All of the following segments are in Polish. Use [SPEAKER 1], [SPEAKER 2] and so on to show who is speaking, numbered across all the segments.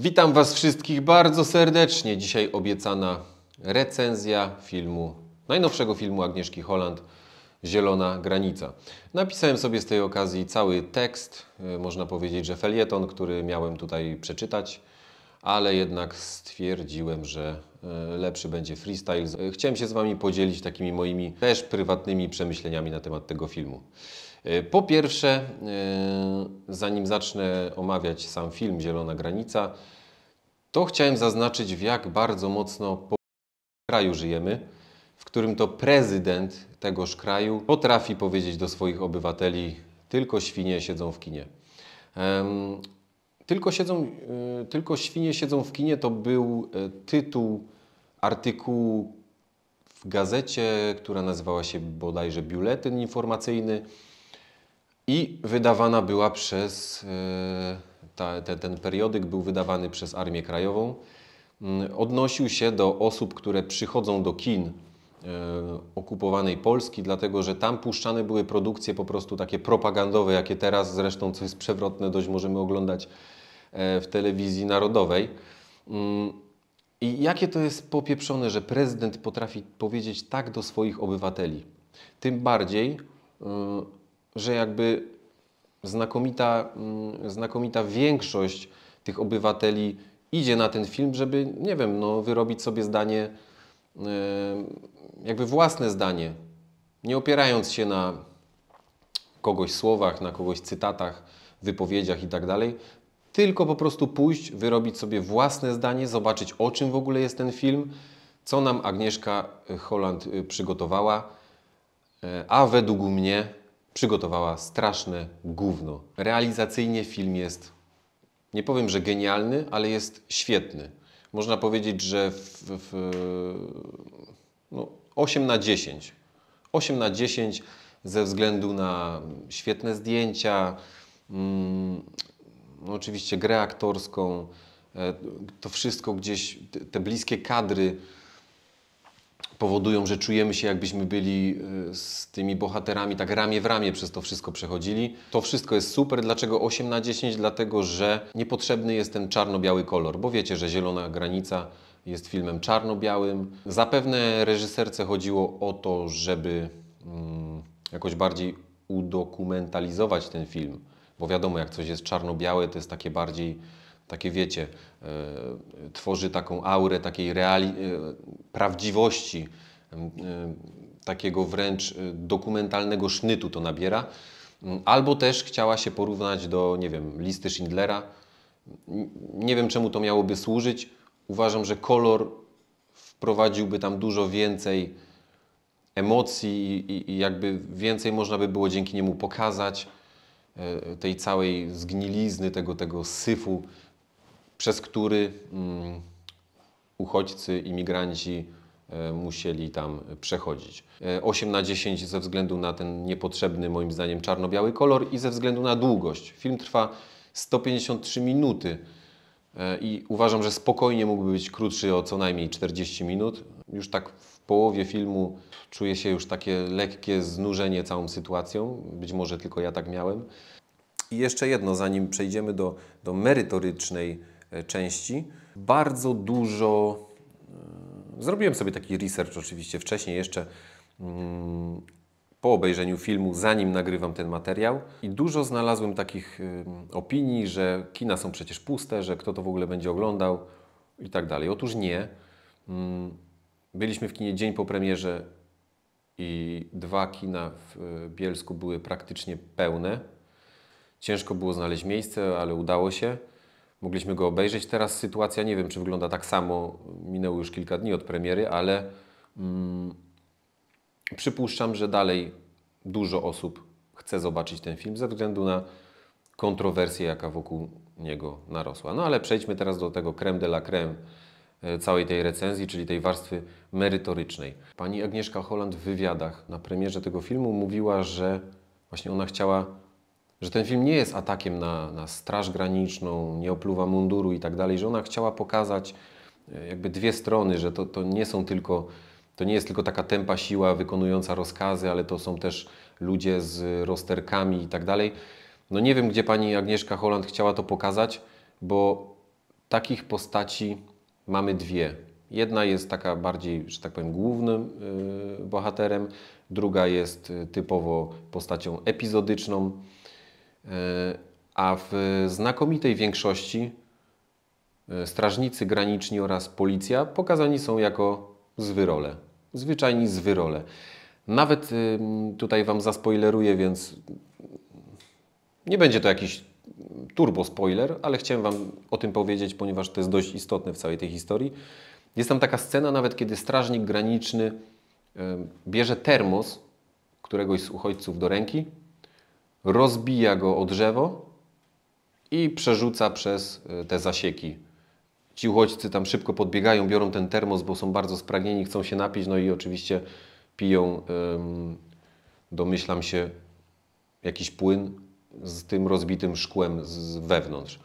[SPEAKER 1] Witam Was wszystkich bardzo serdecznie. Dzisiaj obiecana recenzja filmu, najnowszego filmu Agnieszki Holland, Zielona Granica. Napisałem sobie z tej okazji cały tekst, y, można powiedzieć, że felieton, który miałem tutaj przeczytać, ale jednak stwierdziłem, że y, lepszy będzie freestyle. Chciałem się z Wami podzielić takimi moimi też prywatnymi przemyśleniami na temat tego filmu. E, po pierwsze, e, zanim zacznę omawiać sam film Zielona Granica, to chciałem zaznaczyć, w jak bardzo mocno po kraju żyjemy, w którym to prezydent tegoż kraju potrafi powiedzieć do swoich obywateli: Tylko świnie siedzą w kinie. Tylko, siedzą, e, tylko świnie siedzą w kinie to był tytuł artykułu w gazecie, która nazywała się bodajże Biuletyn Informacyjny i wydawana była przez, e, ta, te, ten periodyk był wydawany przez Armię Krajową. Mm, odnosił się do osób, które przychodzą do kin e, okupowanej Polski, dlatego że tam puszczane były produkcje po prostu takie propagandowe, jakie teraz zresztą, co jest przewrotne, dość możemy oglądać e, w telewizji narodowej. Mm, I jakie to jest popieprzone, że prezydent potrafi powiedzieć tak do swoich obywateli. Tym bardziej że jakby znakomita, mm, znakomita większość tych obywateli idzie na ten film, żeby, nie wiem, no, wyrobić sobie zdanie, e, jakby własne zdanie, nie opierając się na kogoś słowach, na kogoś cytatach, wypowiedziach i tak dalej, tylko po prostu pójść, wyrobić sobie własne zdanie, zobaczyć o czym w ogóle jest ten film, co nam Agnieszka Holland y, przygotowała, e, a według mnie przygotowała straszne gówno. Realizacyjnie film jest, nie powiem, że genialny, ale jest świetny. Można powiedzieć, że w, w no, 8 na 10. 8 na 10 ze względu na świetne zdjęcia, mm, no oczywiście grę aktorską, e, to wszystko gdzieś, te, te bliskie kadry, powodują, że czujemy się jakbyśmy byli e, z tymi bohaterami tak ramię w ramię przez to wszystko przechodzili. To wszystko jest super. Dlaczego 8 na 10? Dlatego, że niepotrzebny jest ten czarno-biały kolor, bo wiecie, że Zielona Granica jest filmem czarno-białym. Zapewne reżyserce chodziło o to, żeby mm, jakoś bardziej udokumentalizować ten film, bo wiadomo, jak coś jest czarno-białe, to jest takie bardziej takie wiecie, e, tworzy taką aurę takiej reali e, prawdziwości, e, takiego wręcz dokumentalnego sznytu to nabiera. Albo też chciała się porównać do, nie wiem, listy Schindlera. Nie wiem, czemu to miałoby służyć. Uważam, że kolor wprowadziłby tam dużo więcej emocji i, i jakby więcej można by było dzięki niemu pokazać tej całej zgnilizny, tego, tego syfu, przez który mm, uchodźcy, imigranci e, musieli tam przechodzić. 8 e, na 10 ze względu na ten niepotrzebny, moim zdaniem, czarno-biały kolor i ze względu na długość. Film trwa 153 minuty e, i uważam, że spokojnie mógłby być krótszy o co najmniej 40 minut. Już tak w połowie filmu czuję się już takie lekkie znużenie całą sytuacją. Być może tylko ja tak miałem. I jeszcze jedno, zanim przejdziemy do, do merytorycznej E, części. Bardzo dużo e, zrobiłem sobie taki research oczywiście wcześniej jeszcze mm, po obejrzeniu filmu, zanim nagrywam ten materiał i dużo znalazłem takich e, opinii, że kina są przecież puste, że kto to w ogóle będzie oglądał i tak dalej. Otóż nie. Mm, byliśmy w kinie dzień po premierze i dwa kina w Bielsku były praktycznie pełne. Ciężko było znaleźć miejsce, ale udało się mogliśmy go obejrzeć. Teraz sytuacja nie wiem, czy wygląda tak samo. Minęło już kilka dni od premiery, ale mm, przypuszczam, że dalej dużo osób chce zobaczyć ten film ze względu na kontrowersję, jaka wokół niego narosła. No ale przejdźmy teraz do tego creme de la creme e, całej tej recenzji, czyli tej warstwy merytorycznej. Pani Agnieszka Holland w wywiadach na premierze tego filmu mówiła, że właśnie ona chciała że ten film nie jest atakiem na, na Straż Graniczną, nie opluwa munduru i tak dalej, że ona chciała pokazać e, jakby dwie strony, że to, to nie są tylko, to nie jest tylko taka tempa siła wykonująca rozkazy, ale to są też ludzie z rozterkami i tak dalej. No nie wiem, gdzie pani Agnieszka Holland chciała to pokazać, bo takich postaci mamy dwie. Jedna jest taka bardziej, że tak powiem, głównym e, bohaterem, druga jest e, typowo postacią epizodyczną. E, a w znakomitej większości e, strażnicy graniczni oraz policja pokazani są jako zwyrole. Zwyczajni zwyrole. Nawet y, tutaj Wam zaspoileruję, więc nie będzie to jakiś turbo spoiler, ale chciałem Wam o tym powiedzieć, ponieważ to jest dość istotne w całej tej historii. Jest tam taka scena nawet, kiedy strażnik graniczny e, bierze termos któregoś z uchodźców do ręki rozbija go o drzewo i przerzuca przez e, te zasieki. Ci uchodźcy tam szybko podbiegają, biorą ten termos, bo są bardzo spragnieni, chcą się napić, no i oczywiście piją, domyślam się, jakiś płyn z tym rozbitym szkłem z wewnątrz.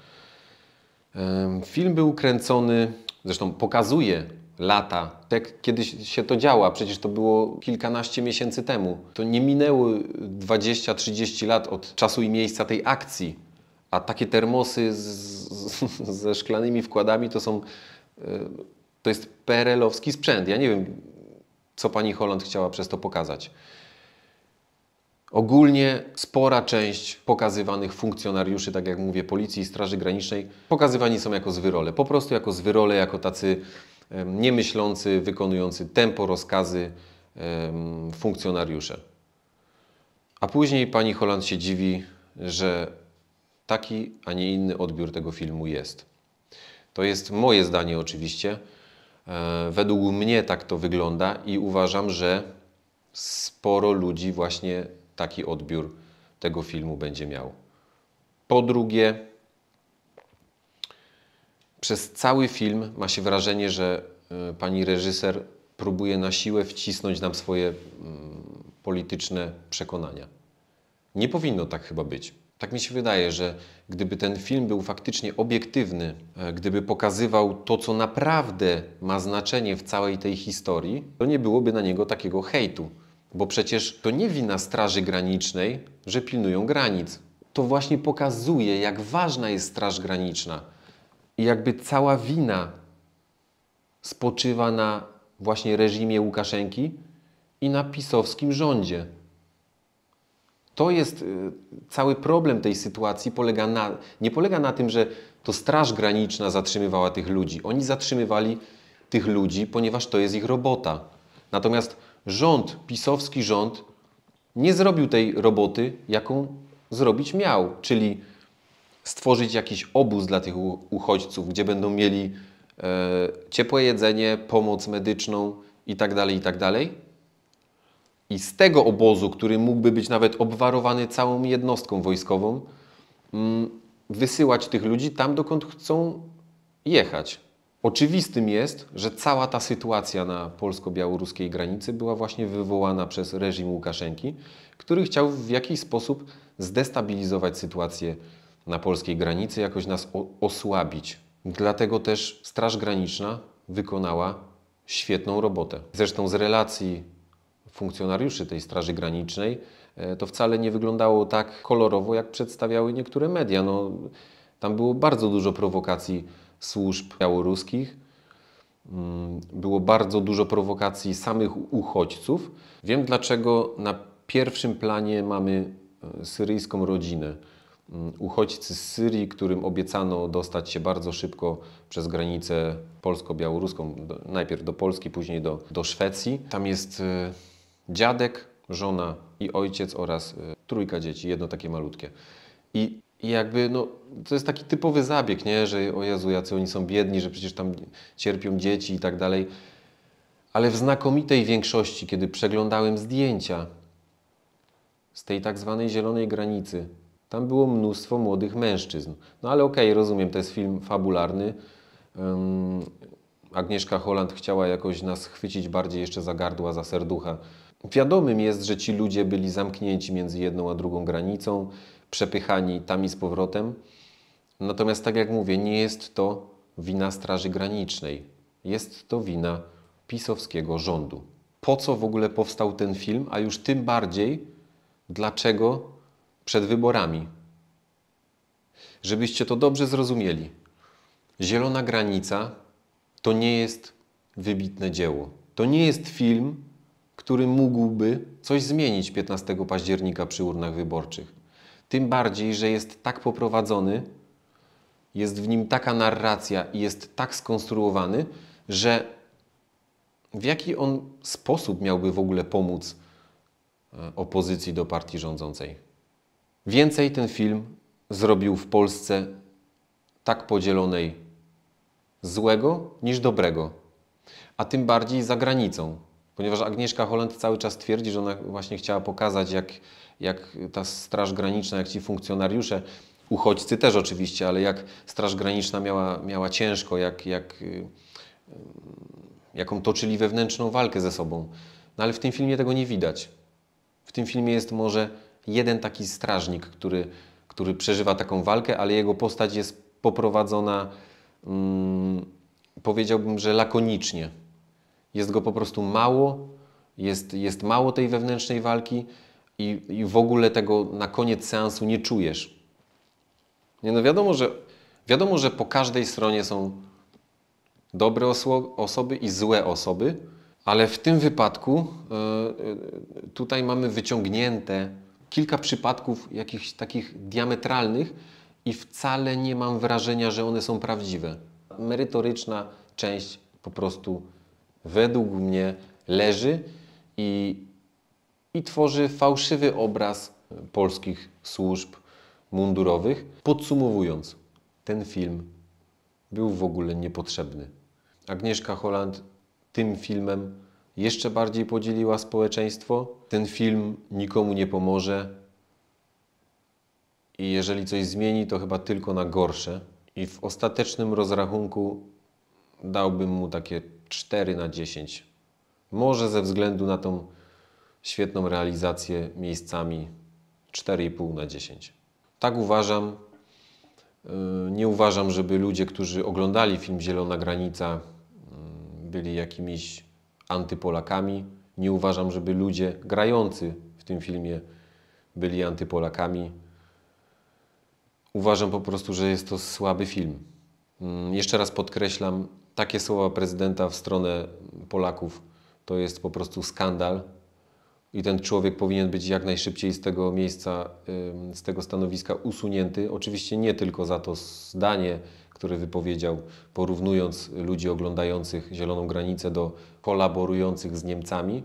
[SPEAKER 1] Film był kręcony, zresztą pokazuje lata. Tak kiedyś się to działa, przecież to było kilkanaście miesięcy temu. To nie minęły 20-30 lat od czasu i miejsca tej akcji, a takie termosy z, z, ze szklanymi wkładami to są. E, to jest perelowski sprzęt. Ja nie wiem, co pani Holland chciała przez to pokazać. Ogólnie spora część pokazywanych funkcjonariuszy, tak jak mówię, policji i Straży Granicznej, pokazywani są jako zwyrole. Po prostu jako zwyrole, jako tacy niemyślący, wykonujący tempo rozkazy funkcjonariusze. A później pani Holland się dziwi, że taki, a nie inny odbiór tego filmu jest. To jest moje zdanie oczywiście. E, według mnie tak to wygląda i uważam, że sporo ludzi właśnie taki odbiór tego filmu będzie miał. Po drugie, przez cały film ma się wrażenie, że e, pani reżyser próbuje na siłę wcisnąć nam swoje mm, polityczne przekonania. Nie powinno tak chyba być. Tak mi się wydaje, że gdyby ten film był faktycznie obiektywny, e, gdyby pokazywał to, co naprawdę ma znaczenie w całej tej historii, to nie byłoby na niego takiego hejtu. Bo przecież to nie wina Straży Granicznej, że pilnują granic. To właśnie pokazuje, jak ważna jest Straż Graniczna i jakby cała wina spoczywa na właśnie reżimie Łukaszenki i na pisowskim rządzie. To jest y, cały problem tej sytuacji. Polega na, nie polega na tym, że to Straż Graniczna zatrzymywała tych ludzi. Oni zatrzymywali tych ludzi, ponieważ to jest ich robota. Natomiast rząd, pisowski rząd, nie zrobił tej roboty, jaką zrobić miał, czyli stworzyć jakiś obóz dla tych uchodźców, gdzie będą mieli e, ciepłe jedzenie, pomoc medyczną itd., tak itd. Tak I z tego obozu, który mógłby być nawet obwarowany całą jednostką wojskową, mm, wysyłać tych ludzi tam, dokąd chcą jechać. Oczywistym jest, że cała ta sytuacja na polsko-białoruskiej granicy była właśnie wywołana przez reżim Łukaszenki, który chciał w jakiś sposób zdestabilizować sytuację na polskiej granicy, jakoś nas osłabić. Dlatego też Straż Graniczna wykonała świetną robotę. Zresztą z relacji funkcjonariuszy tej Straży Granicznej e, to wcale nie wyglądało tak kolorowo, jak przedstawiały niektóre media. No, tam było bardzo dużo prowokacji służb białoruskich, mm, było bardzo dużo prowokacji samych uchodźców. Wiem, dlaczego na pierwszym planie mamy e, syryjską rodzinę. Mm, uchodźcy z Syrii, którym obiecano dostać się bardzo szybko przez granicę polsko-białoruską, najpierw do Polski, później do, do Szwecji. Tam jest y, dziadek, żona i ojciec oraz y, trójka dzieci, jedno takie malutkie. I i jakby, no, to jest taki typowy zabieg, nie? Że o Jezu, jacy oni są biedni, że przecież tam cierpią dzieci i tak dalej. Ale w znakomitej większości, kiedy przeglądałem zdjęcia z tej tak zwanej zielonej granicy, tam było mnóstwo młodych mężczyzn. No ale okej, okay, rozumiem, to jest film fabularny. Um, Agnieszka Holland chciała jakoś nas chwycić bardziej jeszcze za gardła, za serducha. Wiadomym jest, że ci ludzie byli zamknięci między jedną a drugą granicą, przepychani tam i z powrotem. Natomiast tak jak mówię, nie jest to wina Straży Granicznej. Jest to wina pisowskiego rządu. Po co w ogóle powstał ten film, a już tym bardziej dlaczego przed wyborami. Żebyście to dobrze zrozumieli. Zielona granica to nie jest wybitne dzieło. To nie jest film, który mógłby coś zmienić 15 października przy urnach wyborczych. Tym bardziej, że jest tak poprowadzony, jest w nim taka narracja i jest tak skonstruowany, że w jaki on sposób miałby w ogóle pomóc e, opozycji do partii rządzącej? Więcej ten film zrobił w Polsce tak podzielonej złego niż dobrego, a tym bardziej za granicą. Ponieważ Agnieszka Holland cały czas twierdzi, że ona właśnie chciała pokazać, jak, jak ta Straż Graniczna, jak ci funkcjonariusze, uchodźcy też oczywiście, ale jak Straż Graniczna miała, miała ciężko, jak, jak, jaką toczyli wewnętrzną walkę ze sobą. No ale w tym filmie tego nie widać. W tym filmie jest może jeden taki strażnik, który, który przeżywa taką walkę, ale jego postać jest poprowadzona, mm, powiedziałbym, że lakonicznie. Jest go po prostu mało, jest, jest mało tej wewnętrznej walki i, i w ogóle tego na koniec seansu nie czujesz. Nie, no wiadomo, że, wiadomo, że po każdej stronie są dobre osoby i złe osoby, ale w tym wypadku yy, tutaj mamy wyciągnięte kilka przypadków jakichś takich diametralnych i wcale nie mam wrażenia, że one są prawdziwe. Merytoryczna część po prostu według mnie leży i, i tworzy fałszywy obraz polskich służb mundurowych. Podsumowując, ten film był w ogóle niepotrzebny. Agnieszka Holland tym filmem jeszcze bardziej podzieliła społeczeństwo. Ten film nikomu nie pomoże i jeżeli coś zmieni, to chyba tylko na gorsze. I w ostatecznym rozrachunku dałbym mu takie 4 na 10. Może ze względu na tą świetną realizację miejscami 4,5 na 10. Tak uważam. Yy, nie uważam, żeby ludzie, którzy oglądali film Zielona Granica, mm, byli jakimiś antypolakami. Nie uważam, żeby ludzie grający w tym filmie byli antypolakami. Uważam po prostu, że jest to słaby film. Mm, jeszcze raz podkreślam, takie słowa prezydenta w stronę Polaków to jest po prostu skandal i ten człowiek powinien być jak najszybciej z tego miejsca, z tego stanowiska usunięty. Oczywiście nie tylko za to zdanie, które wypowiedział, porównując ludzi oglądających Zieloną Granicę do kolaborujących z Niemcami,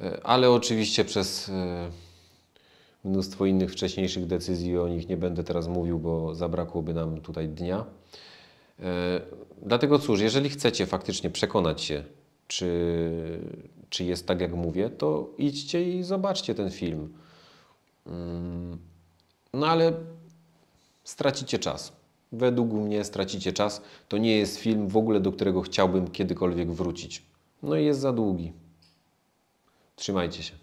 [SPEAKER 1] e, ale oczywiście przez e, mnóstwo innych wcześniejszych decyzji o nich nie będę teraz mówił, bo zabrakłoby nam tutaj dnia. E, dlatego cóż, jeżeli chcecie faktycznie przekonać się, czy, czy jest tak jak mówię, to idźcie i zobaczcie ten film. Mm, no ale stracicie czas. Według mnie stracicie czas. To nie jest film w ogóle, do którego chciałbym kiedykolwiek wrócić. No i jest za długi. Trzymajcie się.